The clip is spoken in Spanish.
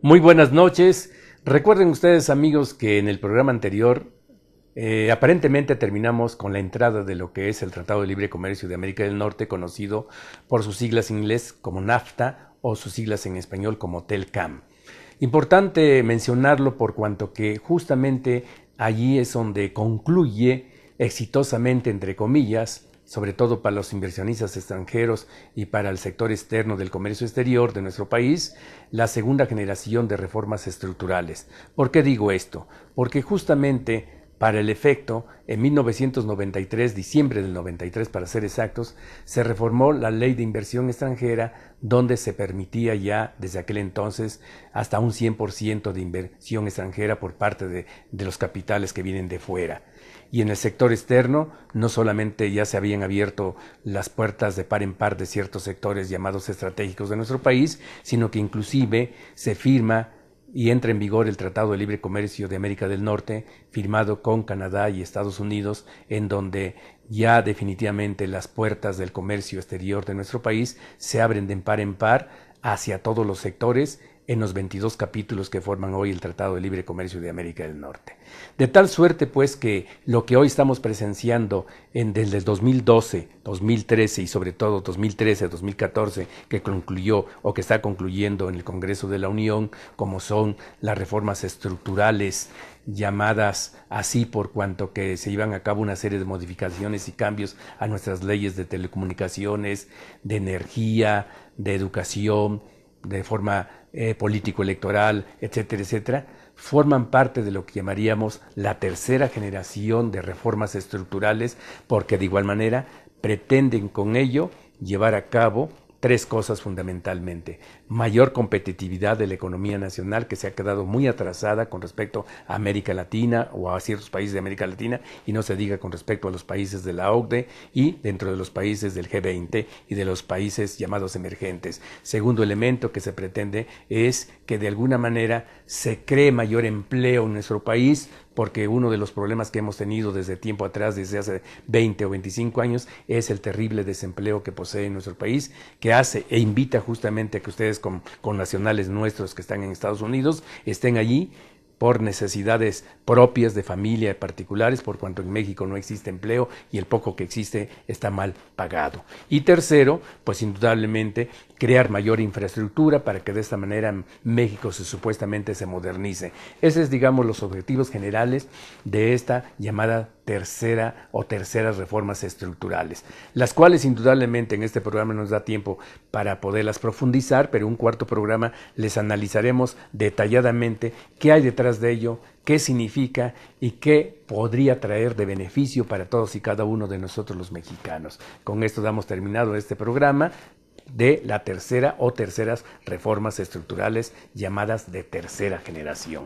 Muy buenas noches. Recuerden ustedes, amigos, que en el programa anterior eh, aparentemente terminamos con la entrada de lo que es el Tratado de Libre Comercio de América del Norte, conocido por sus siglas en inglés como NAFTA o sus siglas en español como TELCAM. Importante mencionarlo por cuanto que justamente allí es donde concluye exitosamente, entre comillas, sobre todo para los inversionistas extranjeros y para el sector externo del comercio exterior de nuestro país, la segunda generación de reformas estructurales. ¿Por qué digo esto? Porque justamente para el efecto, en 1993, diciembre del 93 para ser exactos, se reformó la ley de inversión extranjera donde se permitía ya desde aquel entonces hasta un 100% de inversión extranjera por parte de, los capitales que vienen de fuera. Y en el sector externo, no solamente ya se habían abierto las puertas de par en par de ciertos sectores llamados estratégicos de nuestro país, sino que inclusive se firma y entra en vigor el Tratado de Libre Comercio de América del Norte, firmado con Canadá y Estados Unidos, en donde ya definitivamente las puertas del comercio exterior de nuestro país se abren de par en par hacia todos los sectores en los 22 capítulos que forman hoy el Tratado de Libre Comercio de América del Norte. De tal suerte, pues, que lo que hoy estamos presenciando en, desde el 2012, 2013 y sobre todo 2013, 2014, que concluyó o que está concluyendo en el Congreso de la Unión, como son las reformas estructurales llamadas así por cuanto que se llevan a cabo una serie de modificaciones y cambios a nuestras leyes de telecomunicaciones, de energía, de educación, de forma eh, político-electoral, etcétera, etcétera, forman parte de lo que llamaríamos la tercera generación de reformas estructurales, porque de igual manera pretenden con ello llevar a cabo tres cosas fundamentalmente. Mayor competitividad de la economía nacional que se ha quedado muy atrasada con respecto a América Latina o a ciertos países de América Latina y no se diga con respecto a los países de la OCDE y dentro de los países del G20 y de los países llamados emergentes. Segundo elemento que se pretende es que de alguna manera se cree mayor empleo en nuestro país porque uno de los problemas que hemos tenido desde tiempo atrás, desde hace 20 o 25 años, es el terrible desempleo que posee nuestro país, que hace e invita justamente a que ustedes con, con nacionales nuestros que están en Estados Unidos estén allí por necesidades propias de familia particulares, por cuanto en México no existe empleo y el poco que existe está mal pagado. Y tercero, pues indudablemente crear mayor infraestructura para que de esta manera México se, supuestamente se modernice. Esos es, digamos, los objetivos generales de esta llamada tercera o terceras reformas estructurales, las cuales indudablemente en este programa nos da tiempo para poderlas profundizar, pero en un cuarto programa les analizaremos detalladamente qué hay detrás de ello, qué significa y qué podría traer de beneficio para todos y cada uno de nosotros los mexicanos. Con esto damos terminado este programa de la tercera o terceras reformas estructurales llamadas de tercera generación.